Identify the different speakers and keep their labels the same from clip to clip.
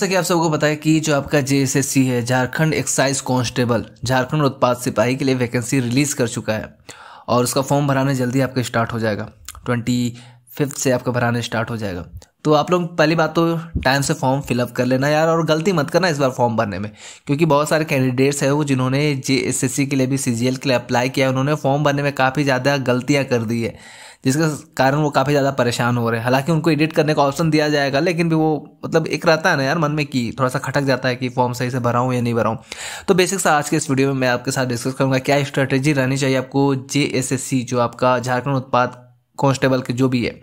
Speaker 1: जैसा कि आप सबको पता है कि जो आपका जे है झारखंड एक्साइज कांस्टेबल झारखंड उत्पाद सिपाही के लिए वैकेंसी रिलीज़ कर चुका है और उसका फॉर्म भराने जल्दी आपका स्टार्ट हो जाएगा ट्वेंटी फिफ्थ से आपका भराना स्टार्ट हो जाएगा तो आप लोग पहली बात तो टाइम से फॉर्म फिलअप कर लेना यार और गलती मत करना इस बार फॉर्म भरने में क्योंकि बहुत सारे कैंडिडेट्स हैं वो जिन्होंने जे के लिए भी सी के लिए अप्लाई किया उन्होंने फॉर्म भरने में काफ़ी ज़्यादा गलतियाँ कर दी है जिसके कारण वो काफ़ी ज़्यादा परेशान हो रहे हैं हालांकि उनको एडिट करने का ऑप्शन दिया जाएगा लेकिन भी वो मतलब एक रहता है ना यार मन में कि थोड़ा सा खटक जाता है कि फॉर्म सही से भराऊँ या नहीं भराऊँ तो सा आज के इस वीडियो में मैं आपके साथ डिस्कस करूँगा क्या स्ट्रेटेजी रहनी चाहिए आपको जे जो आपका झारखंड उत्पाद कॉन्स्टेबल के जो भी है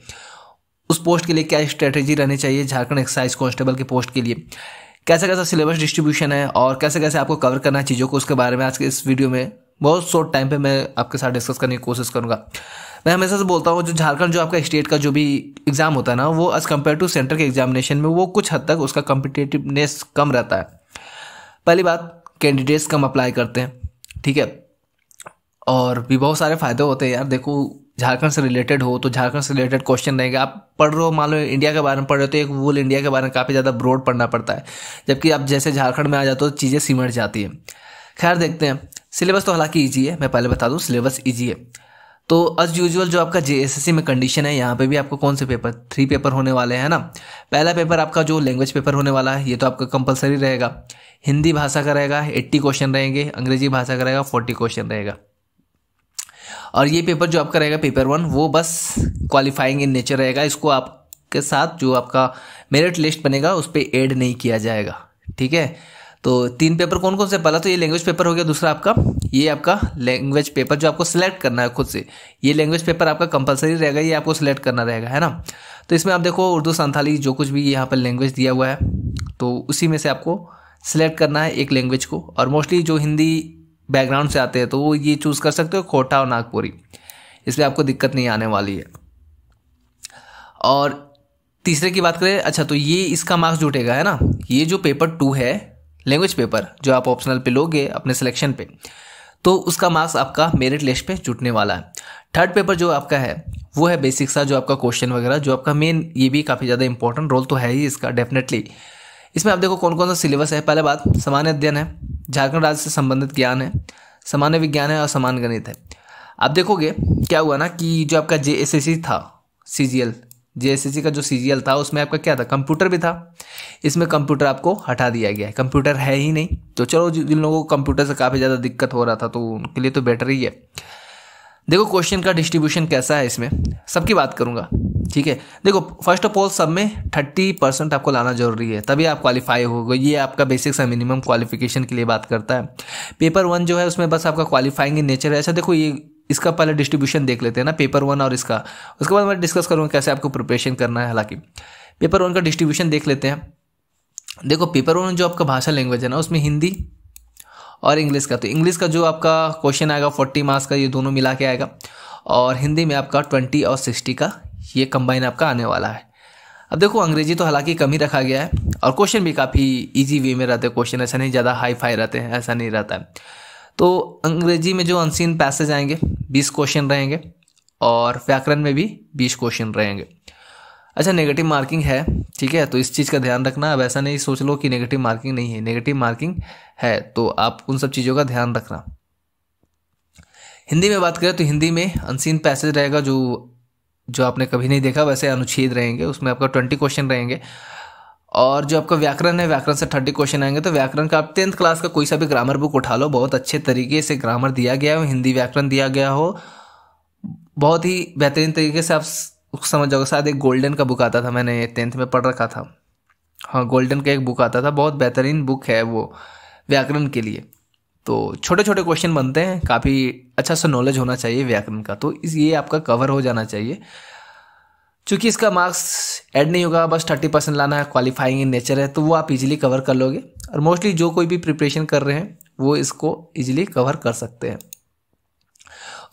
Speaker 1: उस पोस्ट के लिए क्या स्ट्रेटेजी रहनी चाहिए झारखंड एक्साइज कॉन्स्टेबल के पोस्ट के लिए कैसा कैसा सिलेबस डिस्ट्रीब्यूशन है और कैसे कैसे आपको कवर करना है चीज़ों को उसके बारे में आज के इस वीडियो में बहुत शॉर्ट टाइम पे मैं आपके साथ डिस्कस करने की कोशिश करूँगा मैं हमेशा से बोलता हूँ जो झारखंड जो आपका स्टेट का जो भी एग्ज़ाम होता है ना वो एज़ कम्पेयर टू सेंटर के एग्जामिनेशन में वो कुछ हद तक उसका कम्पिटेटिवनेस कम रहता है पहली बात कैंडिडेट्स कम अप्लाई करते हैं ठीक है और भी बहुत सारे फ़ायदे होते हैं यार देखो झारखंड से रिलेटेड हो तो झारखंड से रिलेटेड क्वेश्चन रहेंगे आप पढ़ रहे हो मान लो इंडिया के बारे में पढ़ रहे हो तो एक वूल इंडिया के बारे में काफ़ी ज़्यादा ब्रॉड पढ़ना पड़ता है जबकि आप जैसे झारखंड में आ जाते हो तो चीज़ें सिमट जाती हैं खैर देखते हैं सिलेबस तो हालांकि ईजी है मैं पहले बता दूँ सिलेबस ईजी है तो एज यूजल जो आपका जे में कंडीशन है यहाँ पे भी आपको कौन से पेपर थ्री पेपर होने वाले हैं ना पहला पेपर आपका जो लैंग्वेज पेपर होने वाला है ये तो आपका कंपलसरी रहेगा हिंदी भाषा का रहेगा एट्टी क्वेश्चन रहेंगे अंग्रेजी भाषा का रहेगा फोर्टी क्वेश्चन रहेगा और ये पेपर जो आपका रहेगा पेपर वन वो बस क्वालिफाइंग इन नेचर रहेगा इसको आपके साथ जो आपका मेरिट लिस्ट बनेगा उस पर एड नहीं किया जाएगा ठीक है तो तीन पेपर कौन कौन से पहला तो ये लैंग्वेज पेपर हो गया दूसरा आपका ये आपका लैंग्वेज पेपर जो आपको सिलेक्ट करना है खुद से ये लैंग्वेज पेपर आपका कंपलसरी रहेगा ये आपको सिलेक्ट करना रहेगा है ना तो इसमें आप देखो उर्दू संथाली जो कुछ भी यहाँ पर लैंग्वेज दिया हुआ है तो उसी में से आपको सिलेक्ट करना है एक लैंग्वेज को और मोस्टली जो हिंदी बैकग्राउंड से आते हैं तो वो ये चूज़ कर सकते हो खोटा और नागपुरी इसमें आपको दिक्कत नहीं आने वाली है और तीसरे की बात करें अच्छा तो ये इसका मार्क्स जुटेगा है ना ये जो पेपर टू है लैंग्वेज पेपर जो आप ऑप्शनल पे लोगे अपने सिलेक्शन पे तो उसका मार्क्स आपका मेरिट लिस्ट पे जुटने वाला है थर्ड पेपर जो आपका है वो है बेसिक्स का जो आपका क्वेश्चन वगैरह जो आपका मेन ये भी काफ़ी ज़्यादा इंपॉर्टेंट रोल तो है ही इसका डेफिनेटली इसमें आप देखो कौन कौन सा सिलेबस है पहले बात सामान्य अध्ययन है झारखंड राज्य से संबंधित ज्ञान है सामान्य विज्ञान है और समान गणित है आप देखोगे क्या हुआ ना कि जो आपका जे था सी जेएसएससी का जो सीजीएल था उसमें आपका क्या था कंप्यूटर भी था इसमें कंप्यूटर आपको हटा दिया गया है कंप्यूटर है ही नहीं तो चलो जिन लोगों को कंप्यूटर से काफ़ी ज़्यादा दिक्कत हो रहा था तो उनके लिए तो बेटर ही है देखो क्वेश्चन का डिस्ट्रीब्यूशन कैसा है इसमें सबकी बात करूंगा ठीक है देखो फर्स्ट ऑफ ऑल सब में थर्टी परसेंट आपको लाना जरूरी है तभी आप क्वालिफाई हो ये आपका बेसिक सा मिनिमम क्वालिफिकेशन के लिए बात करता है पेपर वन जो है उसमें बस आपका क्वालिफाइंग नेचर है ऐसा अच्छा, देखो ये इसका पहले डिस्ट्रीब्यूशन देख लेते हैं ना पेपर वन और इसका उसके बाद मैं डिस्कस करूँगा कैसे आपको प्रिपरेशन करना है हालांकि पेपर वन का डिस्ट्रीब्यूशन देख लेते हैं देखो पेपर वन जो आपका भाषा लैंग्वेज है ना उसमें हिंदी और इंग्लिश का तो इंग्लिश का जो आपका क्वेश्चन आएगा फोर्टी मार्क्स का ये दोनों मिला के आएगा और हिंदी में आपका ट्वेंटी और सिक्सटी का ये कंबाइन आपका आने वाला है अब देखो अंग्रेजी तो हालांकि कम ही रखा गया है और क्वेश्चन भी काफ़ी इजी वे में रहते हैं क्वेश्चन ऐसा नहीं ज़्यादा हाई फाई रहते हैं ऐसा नहीं रहता है तो अंग्रेजी में जो अनसीन पैसेज आएंगे बीस क्वेश्चन रहेंगे और व्याकरण में भी बीस क्वेश्चन रहेंगे अच्छा नेगेटिव मार्किंग है ठीक है तो इस चीज़ का ध्यान रखना अब ऐसा नहीं सोच लो कि नेगेटिव मार्किंग नहीं है नेगेटिव मार्किंग है तो आप उन सब चीज़ों का ध्यान रखना हिंदी में बात करें तो हिंदी में अनसीन पैसेज रहेगा जो जो आपने कभी नहीं देखा वैसे अनुच्छेद रहेंगे उसमें आपका ट्वेंटी क्वेश्चन रहेंगे और जो आपका व्याकरण है व्याकरण से थर्टी क्वेश्चन आएंगे तो व्याकरण का आप टेंथ क्लास का कोई सा भी ग्रामर बुक उठा लो बहुत अच्छे तरीके से ग्रामर दिया गया हो हिंदी व्याकरण दिया गया हो बहुत ही बेहतरीन तरीके से आप समझ जाओगे शायद एक गोल्डन का बुक आता था मैंने टेंथ में पढ़ रखा था हाँ गोल्डन का एक बुक आता था बहुत बेहतरीन बुक है वो व्याकरण के लिए तो छोटे छोटे क्वेश्चन बनते हैं काफ़ी अच्छा सा नॉलेज होना चाहिए व्याकरण का तो इस ये आपका कवर हो जाना चाहिए चूंकि इसका मार्क्स ऐड नहीं होगा बस थर्टी परसेंट लाना है क्वालिफाइंग इन नेचर है तो वो आप इजीली कवर कर लोगे और मोस्टली जो कोई भी प्रिपरेशन कर रहे हैं वो इसको इजीली कवर कर सकते हैं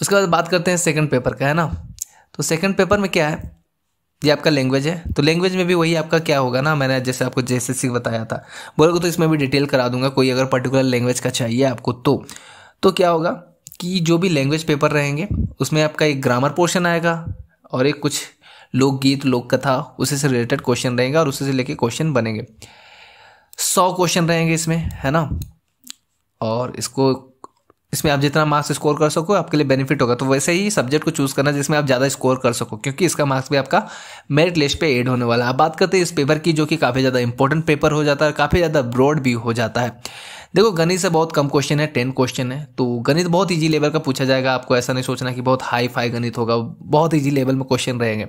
Speaker 1: उसके बाद बात करते हैं सेकंड पेपर का है ना तो सेकंड पेपर में क्या है ये आपका लैंग्वेज है तो लैंग्वेज में भी वही आपका क्या होगा ना मैंने जैसे आपको जैसे सी बताया था बोलोगे तो इसमें भी डिटेल करा दूंगा कोई अगर पर्टिकुलर लैंग्वेज का चाहिए आपको तो तो क्या होगा कि जो भी लैंग्वेज पेपर रहेंगे उसमें आपका एक ग्रामर पोर्शन आएगा और एक कुछ लोकगीत लोक कथा उसी से रिलेटेड क्वेश्चन रहेंगे और उसी से लेके क्वेश्चन बनेंगे सौ क्वेश्चन रहेंगे इसमें है ना और इसको इसमें आप जितना मार्क्स स्कोर कर सको आपके लिए बेनिफिट होगा तो वैसे ही सब्जेक्ट को चूज़ करना जिसमें आप ज़्यादा स्कोर कर सको क्योंकि इसका मार्क्स भी आपका मेरिट लिस्ट पे ऐड होने वाला है बात करते हैं इस पेपर की जो कि काफ़ी ज़्यादा इंपॉर्टेंट पेपर हो जाता है काफ़ी ज़्यादा ब्रॉड भी हो जाता है देखो गणित से बहुत कम क्वेश्चन है टेन क्वेश्चन है तो गणित बहुत ईजी लेवल का पूछा जाएगा आपको ऐसा नहीं सोचना कि बहुत हाई फाई गणित होगा बहुत ईजी लेवल में क्वेश्चन रहेंगे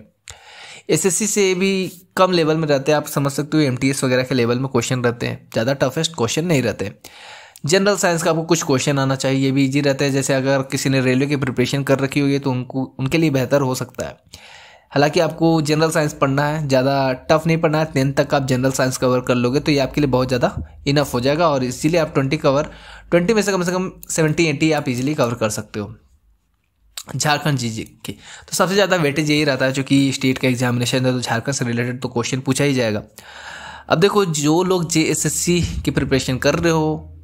Speaker 1: एसएससी से भी कम लेवल में रहते हैं आप समझ सकते हो एमटीएस वगैरह के लेवल में क्वेश्चन रहते हैं ज़्यादा टफेस्ट क्वेश्चन नहीं रहते जनरल साइंस का आपको कुछ क्वेश्चन आना चाहिए ये भी ईजी रहता है जैसे अगर किसी ने रेलवे की प्रिपरेशन कर रखी होगी तो उनको उनके लिए बेहतर हो सकता है हालांकि आपको जनरल साइंस पढ़ना है ज़्यादा टफ नहीं पढ़ना है टेंथ तक आप जनरल साइंस कवर कर लोगे तो ये आपके लिए बहुत ज़्यादा इनफ हो जाएगा और इसीलिए आप ट्वेंटी कवर ट्वेंटी में से कम से कम सेवेंटी एटी आप इजीली कवर कर सकते हो झारखंड जी जी के तो सबसे ज़्यादा वेटेज यही रहता है चूँकि स्टेट का एग्जामिनेशन है तो झारखंड से रिलेटेड तो क्वेश्चन पूछा ही जाएगा अब देखो जो लोग जे की प्रिपरेशन कर रहे हो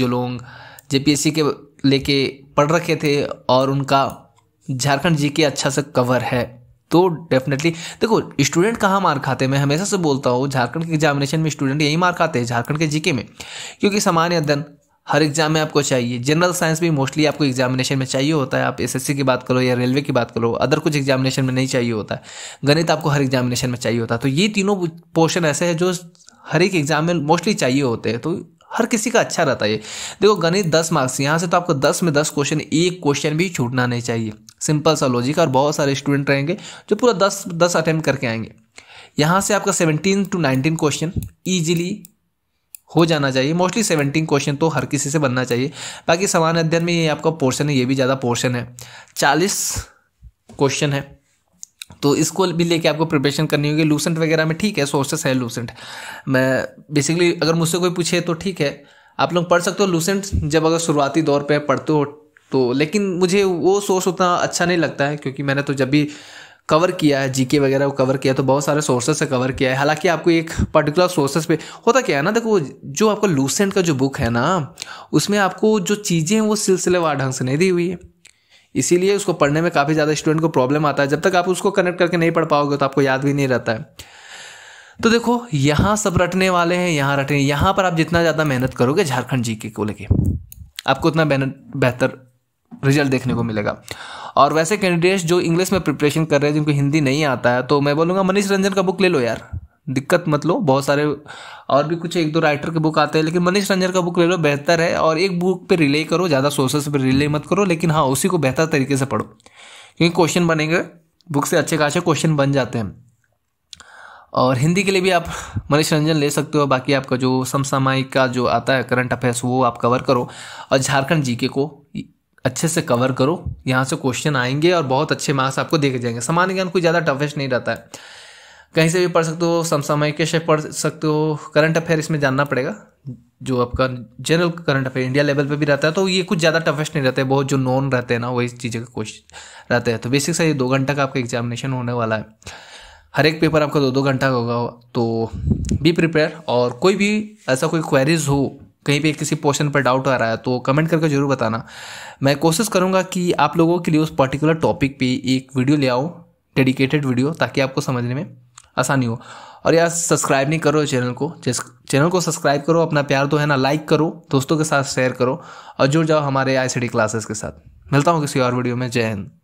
Speaker 1: जो लोग जे के लेके पढ़ रखे थे और उनका झारखंड जी के अच्छा से कवर है तो डेफिनेटली देखो स्टूडेंट कहाँ मार खाते हैं मैं हमेशा से बोलता हूँ झारखंड के एग्जामिनेशन में स्टूडेंट यही मार खाते हैं झारखंड के जीके में क्योंकि सामान्य अध्ययन हर एग्जाम में आपको चाहिए जनरल साइंस भी मोस्टली आपको एग्जामिनेशन में चाहिए होता है आप एसएससी की बात करो या रेलवे की बात करो अदर कुछ एग्जामिनेशन में नहीं चाहिए होता है गणित आपको हर एग्जामिनेशन में चाहिए होता है तो ये तीनों पोर्शन ऐसे हैं जो हर एक एग्जाम में मोस्टली चाहिए होते हैं तो हर किसी का अच्छा रहता है ये देखो गणित दस मार्क्स यहाँ से तो आपको दस में दस क्वेश्चन एक क्वेश्चन भी छूटना नहीं चाहिए सिंपल सा लॉजिक और बहुत सारे स्टूडेंट रहेंगे जो पूरा दस दस अटैम्प्ट करके आएंगे यहाँ से आपका seventeen to nineteen question easily हो जाना चाहिए मोस्टली सेवनटीन क्वेश्चन तो हर किसी से बनना चाहिए बाकी सामान्य अध्ययन में ये आपका पोर्शन है ये भी ज़्यादा पोर्शन है चालीस क्वेश्चन है तो इसको भी लेके आपको प्रिपरेशन करनी होगी लूसेंट वगैरह में ठीक है सोर्सेस है लूसेंट मैं बेसिकली अगर मुझसे कोई पूछे तो ठीक है आप लोग पढ़ सकते हो लूसेंट जब अगर शुरुआती दौर पर पढ़ते हो तो लेकिन मुझे वो सोर्स उतना अच्छा नहीं लगता है क्योंकि मैंने तो जब भी कवर किया है जीके वगैरह को कवर किया तो बहुत सारे सोर्सेज से कवर किया है हालांकि आपको एक पर्टिकुलर सोर्सेज पे होता क्या है ना देखो जो आपका लूसेंट का जो बुक है ना उसमें आपको जो चीज़ें हैं वो सिलसिलेवार ढंग से नहीं दी हुई है इसीलिए उसको पढ़ने में काफ़ी ज़्यादा स्टूडेंट को प्रॉब्लम आता है जब तक आप उसको कनेक्ट करके नहीं पढ़ पाओगे तो आपको याद भी नहीं रहता है तो देखो यहाँ सब रटने वाले हैं यहाँ रटने यहाँ पर आप जितना ज़्यादा मेहनत करोगे झारखंड जी के को लेके आपको उतना बेहतर रिजल्ट देखने को मिलेगा और वैसे कैंडिडेट्स जो इंग्लिश में प्रिपरेशन कर रहे हैं जिनको हिंदी नहीं आता है तो मैं बोलूँगा मनीष रंजन का बुक ले लो यार दिक्कत मत लो बहुत सारे और भी कुछ एक दो राइटर के बुक आते हैं लेकिन मनीष रंजन का बुक ले लो बेहतर है और एक बुक पे रिले करो ज़्यादा सोर्सेस पे रिले मत करो लेकिन हाँ उसी को बेहतर तरीके से पढ़ो क्योंकि क्वेश्चन बनेंगे बुक से अच्छे खासे क्वेश्चन बन जाते हैं और हिंदी के लिए भी आप मनीष रंजन ले सकते हो बाकी आपका जो समसामायिक का जो आता है करंट अफेयर्स वो आप कवर करो और झारखंड जीके को अच्छे से कवर करो यहाँ से क्वेश्चन आएंगे और बहुत अच्छे मार्क्स आपको देखे जाएंगे सामान्य ज्ञान कोई ज़्यादा टफेस्ट नहीं रहता है कहीं से भी पढ़ सकते हो के से पढ़ सकते हो करंट अफेयर इसमें जानना पड़ेगा जो आपका general current affair India level पे भी रहता है तो ये कुछ ज़्यादा टफेस्ट नहीं रहते है बहुत जो नॉन रहते हैं ना वही चीज़ें का क्वेश्चन रहते हैं तो बेसिक से ये दो घंटा का आपका एग्जामिनेशन होने वाला है हर एक पेपर आपका दो दो घंटा का होगा तो बी प्रिपेयर और कोई भी ऐसा कोई क्वेरीज हो कहीं पे किसी पोर्शन पर डाउट आ रहा है तो कमेंट करके ज़रूर बताना मैं कोशिश करूँगा कि आप लोगों के लिए उस पर्टिकुलर टॉपिक पे एक वीडियो ले आओ डेडिकेटेड वीडियो ताकि आपको समझने में आसानी हो और यार सब्सक्राइब नहीं करो चैनल को जिस चैनल को सब्सक्राइब करो अपना प्यार तो है ना लाइक करो दोस्तों के साथ शेयर करो और जुड़ जाओ हमारे आई क्लासेस के साथ मिलता हूँ किसी और वीडियो में जय हिंद